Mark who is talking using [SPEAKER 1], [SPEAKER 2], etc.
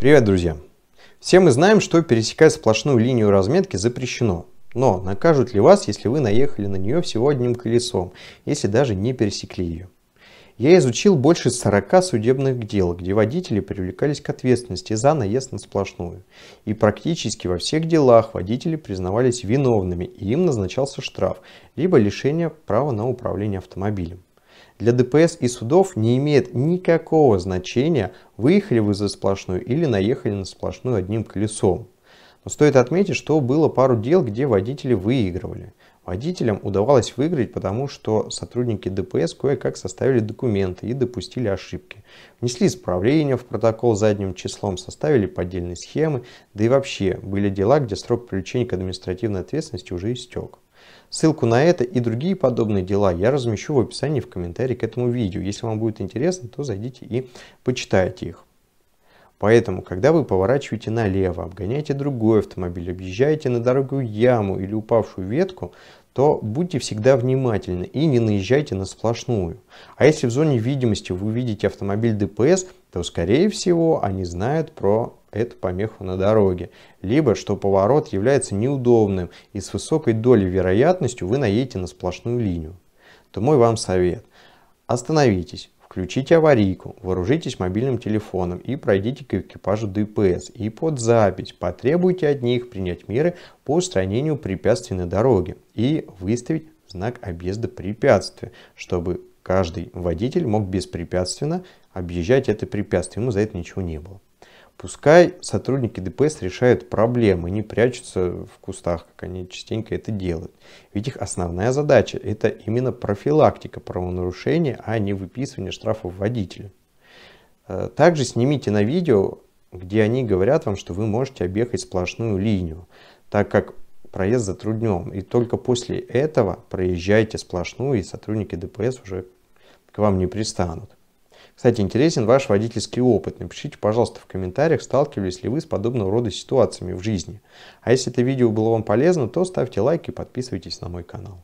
[SPEAKER 1] Привет, друзья! Все мы знаем, что пересекать сплошную линию разметки запрещено. Но накажут ли вас, если вы наехали на нее всего одним колесом, если даже не пересекли ее? Я изучил больше 40 судебных дел, где водители привлекались к ответственности за наезд на сплошную. И практически во всех делах водители признавались виновными, и им назначался штраф, либо лишение права на управление автомобилем. Для ДПС и судов не имеет никакого значения, выехали вы за сплошную или наехали на сплошную одним колесом. Но стоит отметить, что было пару дел, где водители выигрывали. Водителям удавалось выиграть, потому что сотрудники ДПС кое-как составили документы и допустили ошибки. Внесли исправления в протокол задним числом, составили поддельные схемы, да и вообще были дела, где срок привлечения к административной ответственности уже истек. Ссылку на это и другие подобные дела я размещу в описании в комментарии к этому видео. Если вам будет интересно, то зайдите и почитайте их. Поэтому, когда вы поворачиваете налево, обгоняете другой автомобиль, объезжаете на дорогу яму или упавшую ветку, то будьте всегда внимательны и не наезжайте на сплошную. А если в зоне видимости вы видите автомобиль ДПС, то, скорее всего, они знают про эту помеху на дороге. Либо, что поворот является неудобным и с высокой долей вероятностью вы наедете на сплошную линию. То мой вам совет. Остановитесь, Включите аварийку, вооружитесь мобильным телефоном и пройдите к экипажу ДПС. И под запись потребуйте от них принять меры по устранению препятствий на дороге и выставить знак объезда препятствия, чтобы каждый водитель мог беспрепятственно объезжать это препятствие. Ему за это ничего не было. Пускай сотрудники ДПС решают проблемы, не прячутся в кустах, как они частенько это делают. Ведь их основная задача – это именно профилактика правонарушения, а не выписывание штрафов водителю. Э, также снимите на видео, где они говорят вам, что вы можете объехать сплошную линию, так как проезд затруднен. И только после этого проезжайте сплошную, и сотрудники ДПС уже к вам не пристанут. Кстати, интересен ваш водительский опыт. Напишите, пожалуйста, в комментариях, сталкивались ли вы с подобного рода ситуациями в жизни. А если это видео было вам полезно, то ставьте лайк и подписывайтесь на мой канал.